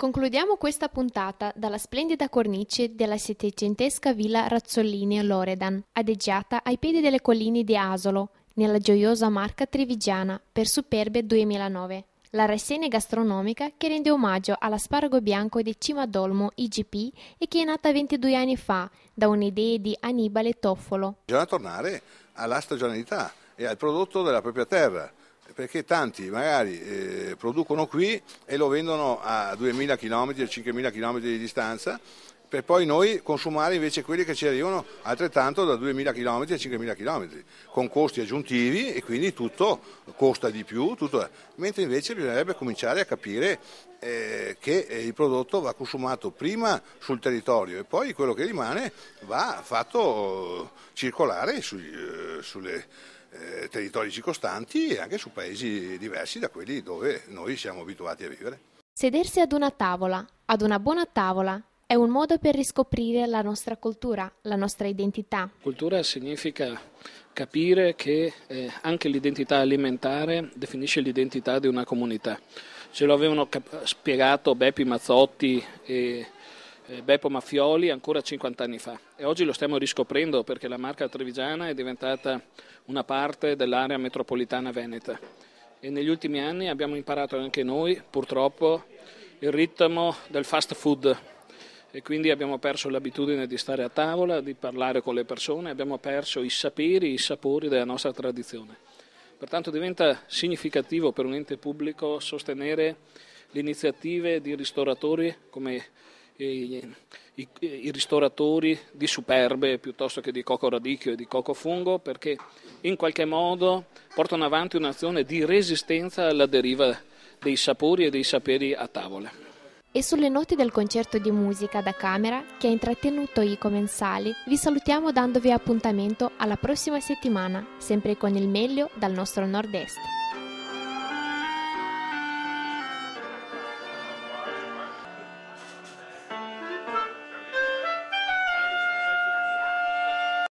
Concludiamo questa puntata dalla splendida cornice della settecentesca villa Razzolini a Loredan, adeggiata ai piedi delle colline di Asolo, nella gioiosa marca trevigiana, per superbe 2009. La rassegna gastronomica che rende omaggio all'asparago bianco di Cima Dolmo IGP e che è nata 22 anni fa da un'idea di Annibale Toffolo. Bisogna tornare alla stagionalità e al prodotto della propria terra perché tanti magari eh, producono qui e lo vendono a 2.000 km, 5.000 km di distanza per poi noi consumare invece quelli che ci arrivano altrettanto da 2.000 km a 5.000 km, con costi aggiuntivi e quindi tutto costa di più, tutto... mentre invece bisognerebbe cominciare a capire eh, che eh, il prodotto va consumato prima sul territorio e poi quello che rimane va fatto eh, circolare sui, eh, sulle eh, territori circostanti e anche su paesi diversi da quelli dove noi siamo abituati a vivere. Sedersi ad una tavola, ad una buona tavola, è un modo per riscoprire la nostra cultura, la nostra identità. Cultura significa capire che eh, anche l'identità alimentare definisce l'identità di una comunità. Ce lo avevano cap- spiegato Beppi Mazzotti e eh, Beppo Maffioli ancora 50 anni fa e oggi lo stiamo riscoprendo perché la marca trevigiana è diventata una parte dell'area metropolitana veneta e negli ultimi anni abbiamo imparato anche noi purtroppo il ritmo del fast food e quindi abbiamo perso l'abitudine di stare a tavola, di parlare con le persone, abbiamo perso i saperi, i sapori della nostra tradizione. Pertanto diventa significativo per un ente pubblico sostenere le iniziative di ristoratori come i, i, i, ristoratori di superbe piuttosto che di coco radicchio e di coco fungo perché in qualche modo portano avanti un'azione di resistenza alla deriva dei sapori e dei saperi a tavola. E sulle note del concerto di musica da camera che ha intrattenuto i commensali, vi salutiamo dandovi appuntamento alla prossima settimana, sempre con il meglio dal nostro nord-est.